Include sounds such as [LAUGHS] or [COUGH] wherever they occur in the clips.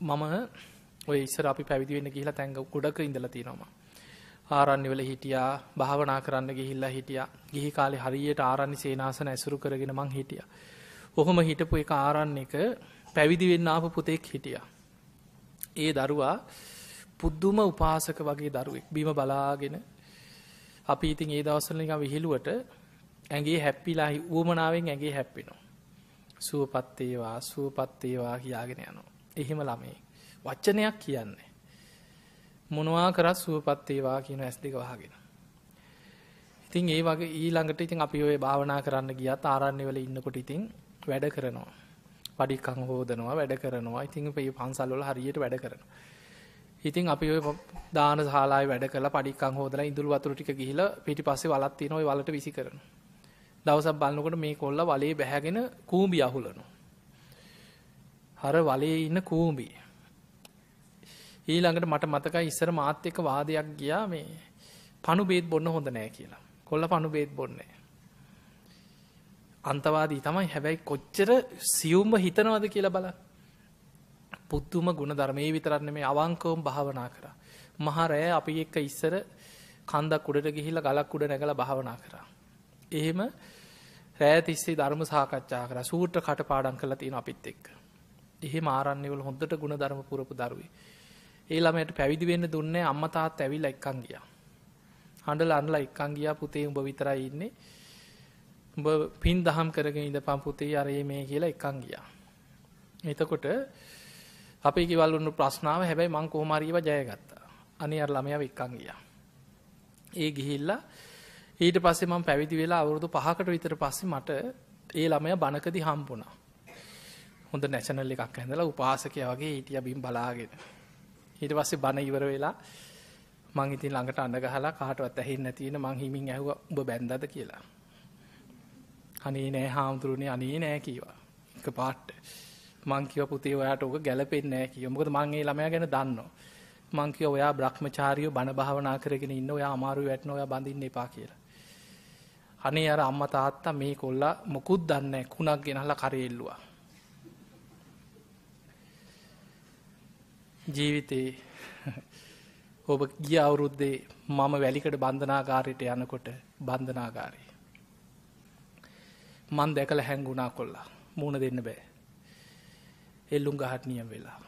මම ඔය ඉස්සර අපි පැවිදි වෙන්න ගිහිලා තැංග ගොඩක ඉඳලා තියෙනවා. ආරණ්‍ය වල හිටියා, භාවනා කරන්න ගිහිල්ලා හිටියා. ගිහි කාලේ හරියට ආරණ්‍ය සේනාසන ඇසුරු කරගෙන මං හිටියා. කොහොම හිටපු එක ආරණ්‍යක පැවිදි වෙන්න ආපු පුතෙක් හිටියා. ඒ දරුවා පුදුම උපාසක වගේ දරුවෙක්. බිම බලාගෙන අපි ඉතින් ඒ දවස්වල නිකන් විහිළුවට ඇඟේ හැප්පිලා උවමනාවෙන් ඇඟේ හැප්පෙනවා. සුවපත් වේවා සුවපත් වේවා කියාගෙන යනවා. එහෙම ළමයි. වචනයක් කියන්නේ. මොනවා කරත් සුවපත් වේවා කියන ඇස් දෙක වහගෙන. ඉතින් ඒ වගේ ඊළඟට ඉතින් අපි ඔය භාවනා කරන්න ගියත් ආරණ්‍ය වල ඉන්නකොට ඉතින් වැඩ කරනවා. පඩිකම් හොදනවා වැඩ කරනවා. ඉතින් මේ පන්සල් වල හරියට වැඩ කරනවා. ඉතින් අපි ඔය දාන ශාලාවේ වැඩ කරලා පඩිකම් හොදලා ඉඳුල් වතුර ටික ගිහිලා පිටිපස්සේ වලක් තියෙන ওই වලට විසි කරනවා. දවසක් බලනකොට මේ කොල්ල වලේ බැහැගෙන කූඹි අහුලනවා. අර වලේ ඉන්න කූඹි. ඊළඟට මට මතකයි ඉස්සර මාත් එක්ක වාදයක් ගියා මේ පණු බේත් බොන්න හොඳ නෑ කියලා. කොල්ල පණු බේත් බොන්නේ. අන්තවාදී තමයි හැබැයි කොච්චර සියුම්ව හිතනවද කියලා බලන්න. පුදුම ගුණ ධර්මයේ විතරක් නෙමෙයි අවංකවම භාවනා කරා. මහරෑ අපි එක්ක ඉස්සර කන්දක් උඩට ගිහිල්ලා ගලක් උඩ නැගලා භාවනා කරා. එහෙම රෑ තිස්සේ ධර්ම සාකච්ඡා කරා. සූත්‍ර කටපාඩම් කරලා තියෙන අපිත් එක්ක. එහෙම ආරණ්‍ය වල හොඳට ගුණ ධර්ම පුරපු දරුවේ. ඒ ළමයට පැවිදි වෙන්න දුන්නේ අම්මා තාත්තා ඇවිල්ලා එක්කන් ගියා. හඬලා අඬලා එක්කන් ගියා පුතේ උඹ විතරයි ඉන්නේ. උඹ පින් දහම් කරගෙන ඉඳපන් පුතේ අර මේ කියලා එක්කන් ගියා. එතකොට අපේ කිවල් වුණු ප්‍රශ්නාව හැබැයි මං කොහොම හරි ඒවා ජයගත්තා. අනේ අර ළමයා එක්කන් ගියා. ඒ ගිහිල්ලා ඊට පස්සේ මම පැවිදි වෙලා අවුරුදු 5කට විතර පස්සේ මට ඒ ළමයා බණකදී හම්බුණා. හොඳ නැෂනල් එකක් ඇඳලා උපාසකයා වගේ හිටියා බිම් බලාගෙන. ඊට පස්සේ බණ ඉවර වෙලා මං ඉතින් ළඟට අඬ ගහලා කාටවත් ඇහෙන්නේ නැතින මං හිමින් ඇහුවා උඹ බැන්දද කියලා. අනේ නෑ හාමුදුරනේ අනේ නෑ කීවා. එක පාට. මං කිව්වා පුතේ ඔයාට ඕක ගැලපෙන්නේ නෑ කිව්වා. මොකද මං ඒ ළමයා ගැන දන්නවා. මං කිව්වා ඔයා Brahmacharya බණ භාවනා කරගෙන ඉන්න ඔයා අමාරු වැටෙන ඔයා බඳින්න එපා කියලා. අනේ අර අම්මා තාත්තා මේ කොල්ලා මොකුත් දන්නේ නැහැ කුණක් ගෙනහලා කරේ එල්ලුවා. ජීවිතේ [LAUGHS] ඔබ ගිය අවුරුද්දේ මම වැලිකට බන්ධනාගාරයට යනකොට බන්ධනාගාරී. මන් දැකළ හැංගුණා කොල්ලා මුණ දෙන්න බෑ. එල්ලුම් ගහට නියම් වෙලා.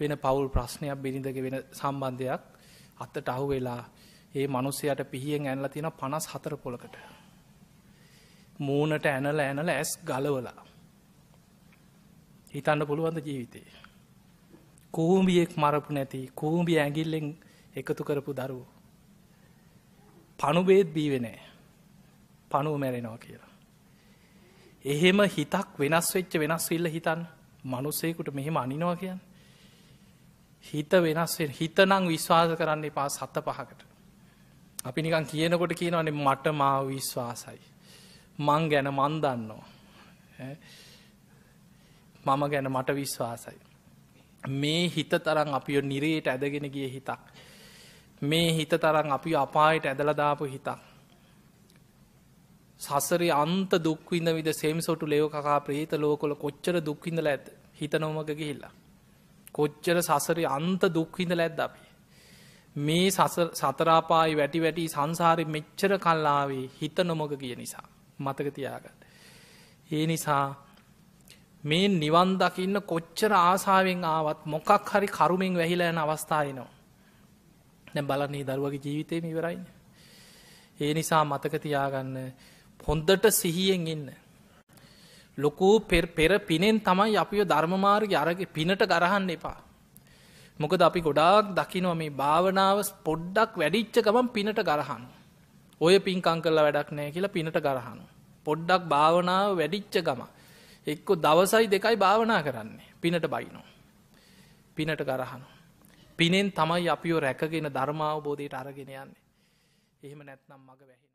වෙන පවුල් ප්‍රශ්නයක් බිනිඳග වෙන සම්බන්ධයක් අත්තට අහු වෙලා ඒ මනුස්සයට පිහියෙන් ඇනලා තියෙන පනස් හතර පොලකට. මූනට ඇනල ඇනල ඇස් ගලවලා හිතන්න පුළුවන්ද ජීවිතේ? කූඹියෙක් මරපු නැති කූඹිය ඇඟිල්ලෙන් එකතු කරපු දරුවෝ. පණු බේත් බීවේ නැහැ. පණුව මැරෙනවා කියලා. එහෙම හිතක් වෙනස් වෙච්ච වෙනස් විල්ල හිතන්න. මිනිස්සෙකුට මෙහෙම අනිනවා කියන්නේ. හිත වෙනස් වෙන හිත නම් විශ්වාස කරන්න එපා සත පහකට. අපි නිකන් කියනකොට කියනවනේ මට මාව විශ්වාසයි. මං ගැන මන් දන්නවා. මම ගැන මට විශ්වාසයි. මේ හිත තරන් අපි නිරේට ඇදගෙන ගිය හිතක්. මේ හිත තරන් අපි අපායට ඇදලදාපු හිතක්. සසරි අන්ත දුක්විඳ විද සෙම්සොටු ලේෝකකා ප්‍රේත ලෝකොල කොච්චර දුක්විඳල ඇත් හිතනොමක ගිහිල්ලා. කොච්චර සසරි අන්ත දුක්විඳ ලැද්ද අපි. මේ සතරාපායි වැටි වැටි සංසාරි මෙච්චර කල්ලාවේ හිත නොමොග කිය නිසා මතක තියාගන්න. ඒ නිසා මේ නිවන් දකින්න කොච්චර ආසාාවෙන් ආවත් මොකක් හරි කරුමෙන් වැහිලෑන අවස්ථායනවා. නැ බලන්නේ දරුවගේ ජීවිතය ඉවරයින්න. ඒ නිසා මතක තියාගන්න හොන්දට සිහියෙන් ඉන්න. ලොකූ පෙර පිනෙන් තමයි අපිය ධර්මමාර්ග අරග පිනට ගරහන්න එපා. මොකද අපි ගොඩාක් දකිනව මේ භාවනාව පොඩ්ඩක් වැඩිච්ච ගමන් පිනට ගරහන්න. ඔය පින්කං කරලා වැඩක් නෑ කියලා පිනට ගරහන්න. පොඩ්ඩක් භාවනාව වැඩිච්ච ගමන්. එක්ක දවසයි දෙකයි භාවනා කරන්නේ පිනට බයිනෝ. පිනට ගරහනු. පිනෙන් තමයි අපිෝ රැකගෙන ධර්මාවබෝධයට අරගෙන යන්නේ. එහෙම නැත්නම් මඟ වැහෙන.